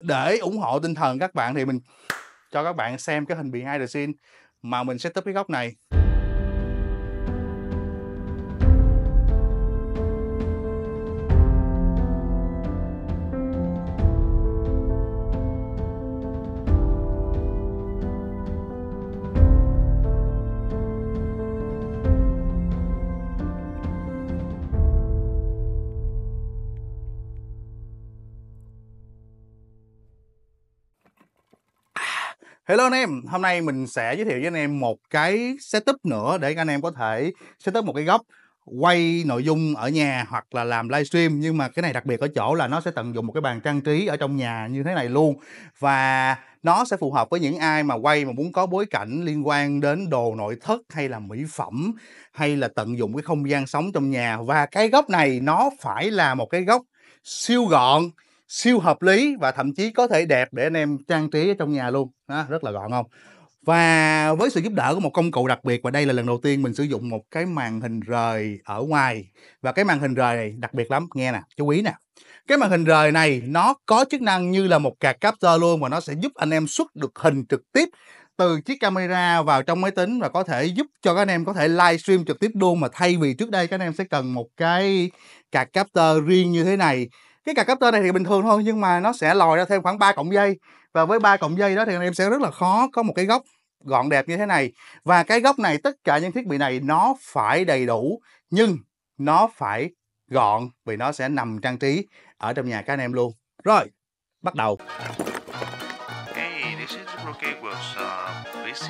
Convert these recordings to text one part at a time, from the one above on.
để ủng hộ tinh thần các bạn thì mình cho các bạn xem cái hình behind the scene mà mình setup cái góc này Hello anh em, hôm nay mình sẽ giới thiệu với anh em một cái setup nữa để anh em có thể setup một cái góc quay nội dung ở nhà hoặc là làm livestream nhưng mà cái này đặc biệt ở chỗ là nó sẽ tận dụng một cái bàn trang trí ở trong nhà như thế này luôn và nó sẽ phù hợp với những ai mà quay mà muốn có bối cảnh liên quan đến đồ nội thất hay là mỹ phẩm hay là tận dụng cái không gian sống trong nhà và cái góc này nó phải là một cái góc siêu gọn siêu hợp lý và thậm chí có thể đẹp để anh em trang trí ở trong nhà luôn đó, rất là gọn không và với sự giúp đỡ của một công cụ đặc biệt và đây là lần đầu tiên mình sử dụng một cái màn hình rời ở ngoài và cái màn hình rời này đặc biệt lắm nghe nè chú ý nè cái màn hình rời này nó có chức năng như là một card capture luôn và nó sẽ giúp anh em xuất được hình trực tiếp từ chiếc camera vào trong máy tính và có thể giúp cho các anh em có thể livestream trực tiếp luôn mà thay vì trước đây các anh em sẽ cần một cái card capture riêng như thế này cái cà cấp tơ này thì bình thường thôi nhưng mà nó sẽ lòi ra thêm khoảng 3 cọng dây và với ba cọng dây đó thì anh em sẽ rất là khó có một cái góc gọn đẹp như thế này và cái góc này tất cả những thiết bị này nó phải đầy đủ nhưng nó phải gọn vì nó sẽ nằm trang trí ở trong nhà các anh em luôn rồi bắt đầu hey, this is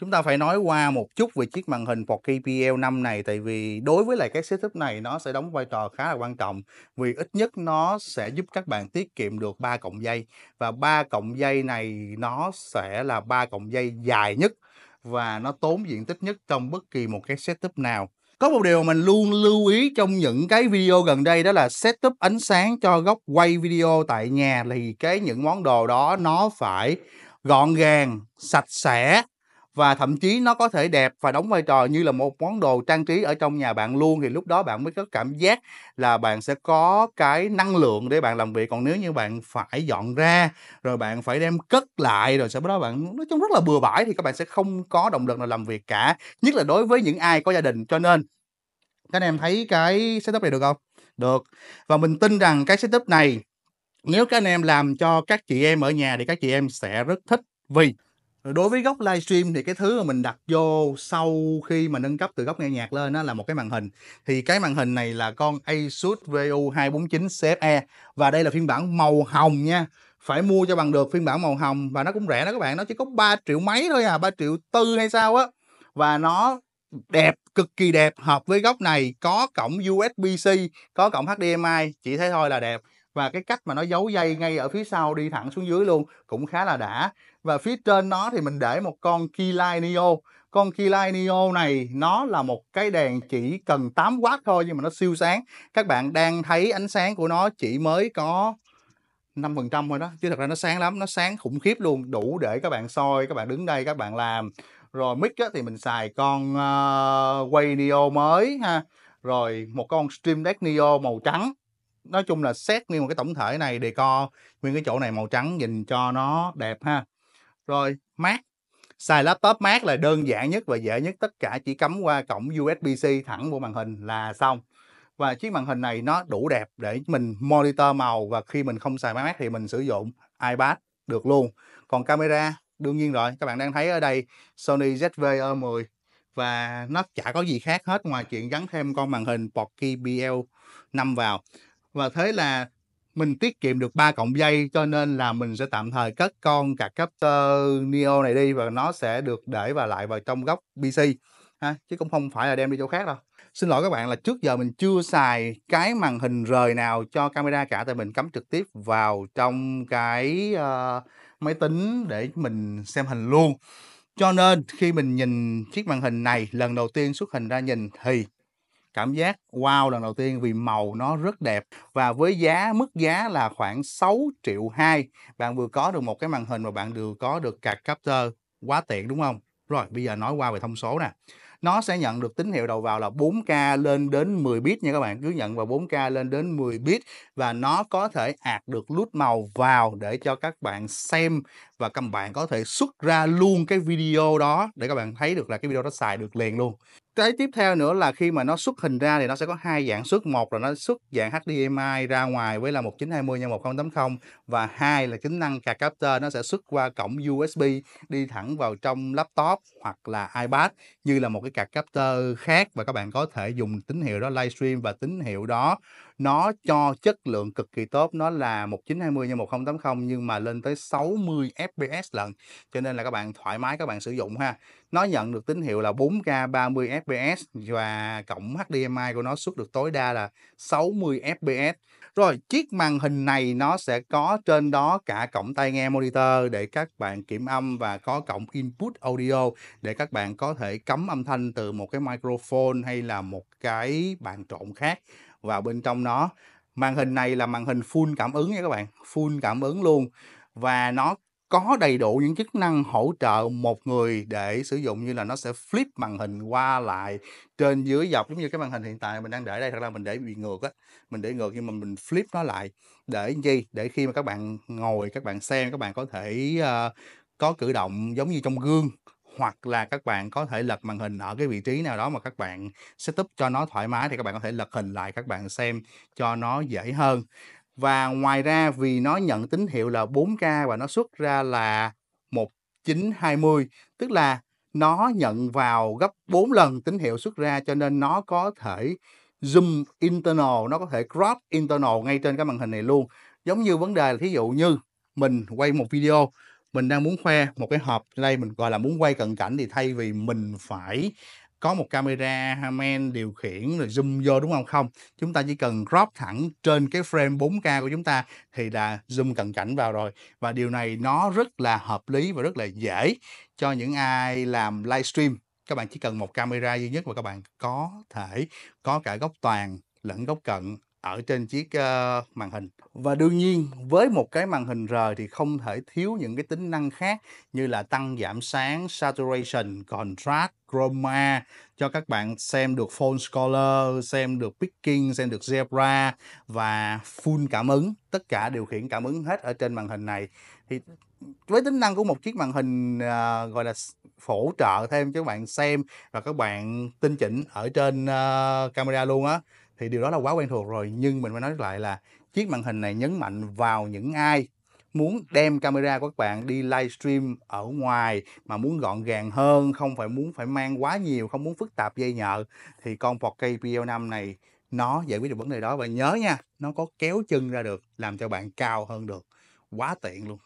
chúng ta phải nói qua một chút về chiếc màn hình Ford pl 5 này tại vì đối với lại các setup này nó sẽ đóng vai trò khá là quan trọng vì ít nhất nó sẽ giúp các bạn tiết kiệm được 3 cộng dây và 3 cộng dây này nó sẽ là 3 cộng dây dài nhất và nó tốn diện tích nhất trong bất kỳ một cái setup nào. Có một điều mình luôn lưu ý trong những cái video gần đây đó là setup ánh sáng cho góc quay video tại nhà thì cái những món đồ đó nó phải gọn gàng, sạch sẽ và thậm chí nó có thể đẹp và đóng vai trò như là một món đồ trang trí ở trong nhà bạn luôn thì lúc đó bạn mới có cảm giác là bạn sẽ có cái năng lượng để bạn làm việc còn nếu như bạn phải dọn ra rồi bạn phải đem cất lại rồi sau đó bạn nói chung rất là bừa bãi thì các bạn sẽ không có động lực nào làm việc cả nhất là đối với những ai có gia đình cho nên các anh em thấy cái setup này được không được và mình tin rằng cái setup này nếu các anh em làm cho các chị em ở nhà thì các chị em sẽ rất thích vì đối với góc livestream thì cái thứ mà mình đặt vô sau khi mà nâng cấp từ góc nghe nhạc lên đó là một cái màn hình thì cái màn hình này là con Asus VU249 CFE và đây là phiên bản màu hồng nha phải mua cho bằng được phiên bản màu hồng và nó cũng rẻ đó các bạn nó chỉ có 3 triệu mấy thôi à 3 triệu tư hay sao á và nó đẹp cực kỳ đẹp hợp với góc này có cổng USB-C có cổng HDMI chỉ thế thôi là đẹp và cái cách mà nó giấu dây ngay ở phía sau đi thẳng xuống dưới luôn cũng khá là đã và phía trên nó thì mình để một con Keyline Neo con Keyline Neo này nó là một cái đèn chỉ cần 8W thôi nhưng mà nó siêu sáng các bạn đang thấy ánh sáng của nó chỉ mới có 5% thôi đó chứ thật ra nó sáng lắm nó sáng khủng khiếp luôn đủ để các bạn soi các bạn đứng đây các bạn làm rồi mic á, thì mình xài con uh, ờ, Way Neo mới ha rồi một con Stream Deck Neo màu trắng nói chung là xét nguyên một cái tổng thể này đề co nguyên cái chỗ này màu trắng nhìn cho nó đẹp ha rồi mát xài laptop mát là đơn giản nhất và dễ nhất tất cả chỉ cắm qua cổng USB-C thẳng vô màn hình là xong và chiếc màn hình này nó đủ đẹp để mình monitor màu và khi mình không xài máy mát thì mình sử dụng iPad được luôn còn camera đương nhiên rồi các bạn đang thấy ở đây Sony ZV-E10 và nó chả có gì khác hết ngoài chuyện gắn thêm con màn hình Portkey BL 5 vào và thế là mình tiết kiệm được ba cọng dây cho nên là mình sẽ tạm thời cất con cả captor neo này đi và nó sẽ được để và lại vào trong góc pc ha chứ cũng không phải là đem đi chỗ khác đâu xin lỗi các bạn là trước giờ mình chưa xài cái màn hình rời nào cho camera cả tại mình cắm trực tiếp vào trong cái uh, máy tính để mình xem hình luôn cho nên khi mình nhìn chiếc màn hình này lần đầu tiên xuất hình ra nhìn thì cảm giác wow lần đầu tiên vì màu nó rất đẹp và với giá mức giá là khoảng 6 triệu 2 bạn vừa có được một cái màn hình và bạn vừa có được card capture quá tiện đúng không rồi bây giờ nói qua về thông số nè nó sẽ nhận được tín hiệu đầu vào là 4K lên đến 10 bit nha các bạn cứ nhận vào 4K lên đến 10 bit và nó có thể ạt được lút màu vào để cho các bạn xem và các bạn có thể xuất ra luôn cái video đó để các bạn thấy được là cái video đó xài được liền luôn cái tiếp theo nữa là khi mà nó xuất hình ra thì nó sẽ có hai dạng xuất một là nó xuất dạng HDMI ra ngoài với là 1920 x 1080 và hai là tính năng card capture nó sẽ xuất qua cổng USB đi thẳng vào trong laptop hoặc là iPad như là một cái card capture khác và các bạn có thể dùng tín hiệu đó livestream và tín hiệu đó nó cho chất lượng cực kỳ tốt nó là 1920 x 1080 nhưng mà lên tới 60 fps lần cho nên là các bạn thoải mái các bạn sử dụng ha nó nhận được tín hiệu là 4K 30 fps và cộng HDMI của nó xuất được tối đa là 60 fps rồi chiếc màn hình này nó sẽ có trên đó cả cổng tai nghe monitor để các bạn kiểm âm và có cổng input audio để các bạn có thể cắm âm thanh từ một cái microphone hay là một cái bàn trộn khác vào bên trong nó màn hình này là màn hình full cảm ứng nha các bạn full cảm ứng luôn và nó có đầy đủ những chức năng hỗ trợ một người để sử dụng như là nó sẽ flip màn hình qua lại trên dưới dọc giống như cái màn hình hiện tại mình đang để đây thật ra mình để bị ngược á mình để ngược nhưng mà mình flip nó lại để gì để khi mà các bạn ngồi các bạn xem các bạn có thể uh, có cử động giống như trong gương hoặc là các bạn có thể lật màn hình ở cái vị trí nào đó mà các bạn setup cho nó thoải mái thì các bạn có thể lật hình lại các bạn xem cho nó dễ hơn và ngoài ra vì nó nhận tín hiệu là 4K và nó xuất ra là 1920 tức là nó nhận vào gấp 4 lần tín hiệu xuất ra cho nên nó có thể zoom internal nó có thể crop internal ngay trên cái màn hình này luôn giống như vấn đề là thí dụ như mình quay một video mình đang muốn khoe một cái hộp đây mình gọi là muốn quay cận cảnh thì thay vì mình phải có một camera men điều khiển rồi zoom vô đúng không không chúng ta chỉ cần crop thẳng trên cái frame 4K của chúng ta thì là zoom cận cảnh vào rồi và điều này nó rất là hợp lý và rất là dễ cho những ai làm livestream các bạn chỉ cần một camera duy nhất và các bạn có thể có cả góc toàn lẫn góc cận ở trên chiếc uh, màn hình và đương nhiên với một cái màn hình rời thì không thể thiếu những cái tính năng khác như là tăng giảm sáng, saturation, contrast, chroma cho các bạn xem được phone scholar, xem được picking, xem được zebra và full cảm ứng, tất cả điều khiển cảm ứng hết ở trên màn hình này thì với tính năng của một chiếc màn hình uh, gọi là phổ trợ thêm cho các bạn xem và các bạn tinh chỉnh ở trên uh, camera luôn á thì điều đó là quá quen thuộc rồi nhưng mình mới nói lại là chiếc màn hình này nhấn mạnh vào những ai muốn đem camera của các bạn đi livestream ở ngoài mà muốn gọn gàng hơn không phải muốn phải mang quá nhiều không muốn phức tạp dây nhợ thì con Pocket PL5 này nó giải quyết được vấn đề đó và nhớ nha nó có kéo chân ra được làm cho bạn cao hơn được quá tiện luôn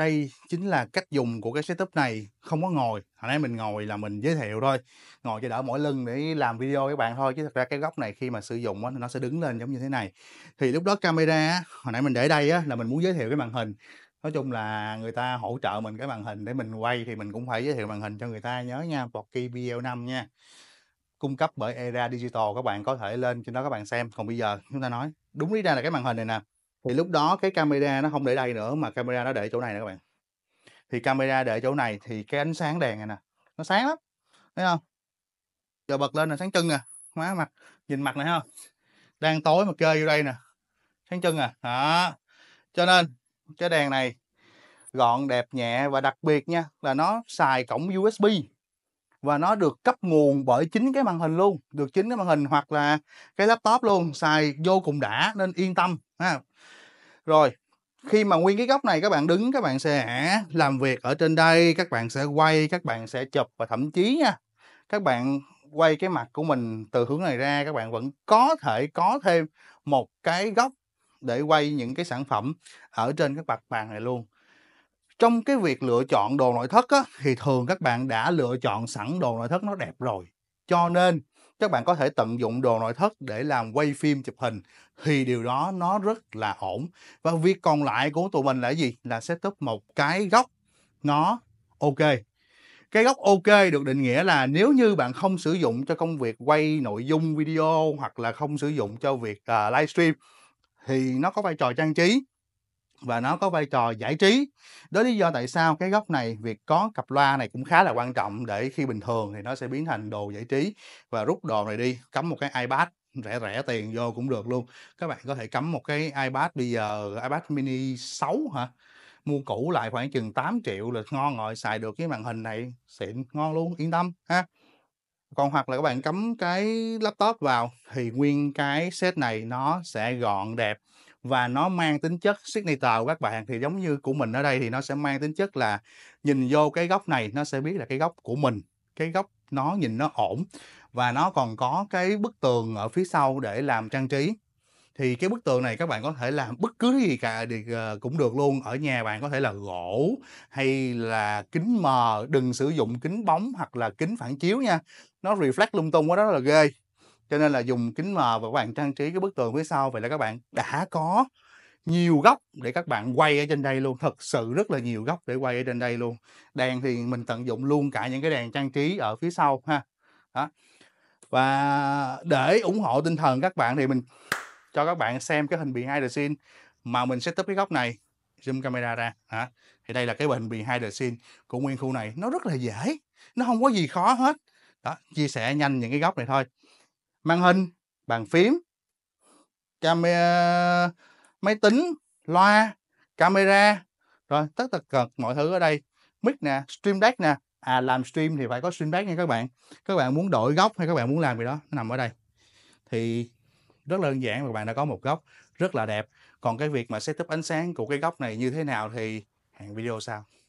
đây chính là cách dùng của cái setup này không có ngồi hồi nãy mình ngồi là mình giới thiệu thôi ngồi cho đỡ mỗi lưng để làm video các bạn thôi chứ thật ra cái góc này khi mà sử dụng á, nó sẽ đứng lên giống như thế này thì lúc đó camera hồi nãy mình để đây là mình muốn giới thiệu cái màn hình nói chung là người ta hỗ trợ mình cái màn hình để mình quay thì mình cũng phải giới thiệu màn hình cho người ta nhớ nha Pocky BL5 nha cung cấp bởi Era Digital các bạn có thể lên trên đó các bạn xem còn bây giờ chúng ta nói đúng lý ra là cái màn hình này nè thì lúc đó cái camera nó không để đây nữa mà camera nó để chỗ này nè các bạn thì camera để chỗ này thì cái ánh sáng đèn này nè nó sáng lắm thấy không giờ bật lên là sáng chân à má mặt nhìn mặt này không đang tối mà chơi vô đây nè sáng chân à đó cho nên cái đèn này gọn đẹp nhẹ và đặc biệt nha là nó xài cổng USB và nó được cấp nguồn bởi chính cái màn hình luôn được chính cái màn hình hoặc là cái laptop luôn xài vô cùng đã nên yên tâm ha rồi khi mà nguyên cái góc này các bạn đứng các bạn sẽ làm việc ở trên đây các bạn sẽ quay các bạn sẽ chụp và thậm chí nha các bạn quay cái mặt của mình từ hướng này ra các bạn vẫn có thể có thêm một cái góc để quay những cái sản phẩm ở trên các mặt bàn này luôn trong cái việc lựa chọn đồ nội thất á, thì thường các bạn đã lựa chọn sẵn đồ nội thất nó đẹp rồi cho nên các bạn có thể tận dụng đồ nội thất để làm quay phim chụp hình thì điều đó nó rất là ổn và việc còn lại của tụi mình là gì là setup một cái góc nó ok cái góc ok được định nghĩa là nếu như bạn không sử dụng cho công việc quay nội dung video hoặc là không sử dụng cho việc uh, livestream thì nó có vai trò trang trí và nó có vai trò giải trí đó lý do tại sao cái góc này việc có cặp loa này cũng khá là quan trọng để khi bình thường thì nó sẽ biến thành đồ giải trí và rút đồ này đi cắm một cái ipad rẻ rẻ tiền vô cũng được luôn các bạn có thể cắm một cái ipad bây giờ ipad mini 6 hả mua cũ lại khoảng chừng 8 triệu là ngon rồi xài được cái màn hình này xịn ngon luôn yên tâm ha còn hoặc là các bạn cắm cái laptop vào thì nguyên cái set này nó sẽ gọn đẹp và nó mang tính chất signature của các bạn thì giống như của mình ở đây thì nó sẽ mang tính chất là nhìn vô cái góc này nó sẽ biết là cái góc của mình cái góc nó nhìn nó ổn và nó còn có cái bức tường ở phía sau để làm trang trí thì cái bức tường này các bạn có thể làm bất cứ gì cả thì ờ, cũng được luôn ở nhà bạn có thể là gỗ hay là kính mờ đừng sử dụng kính bóng hoặc là kính phản chiếu nha nó reflect lung tung quá đó là ghê cho nên là dùng kính mờ và các bạn trang trí cái bức tường phía sau vậy là các bạn đã có nhiều góc để các bạn quay ở trên đây luôn thật sự rất là nhiều góc để quay ở trên đây luôn đèn thì mình tận dụng luôn cả những cái đèn trang trí ở phía sau ha đó và để ủng hộ tinh thần các bạn thì mình cho các bạn xem cái hình behind the scene mà mình setup cái góc này zoom camera ra hả thì đây là cái hình behind the scene của nguyên khu này nó rất là dễ nó không có gì khó hết đó chia sẻ nhanh những cái góc này thôi màn hình bàn phím camera máy tính loa camera rồi tất cả mọi thứ ở đây mic nè stream deck nè à làm stream thì phải có stream deck nha các bạn các bạn muốn đổi góc hay các bạn muốn làm gì đó nó nằm ở đây thì rất là đơn giản các bạn đã có một góc rất là đẹp còn cái việc mà setup ánh sáng của cái góc này như thế nào thì hẹn video sau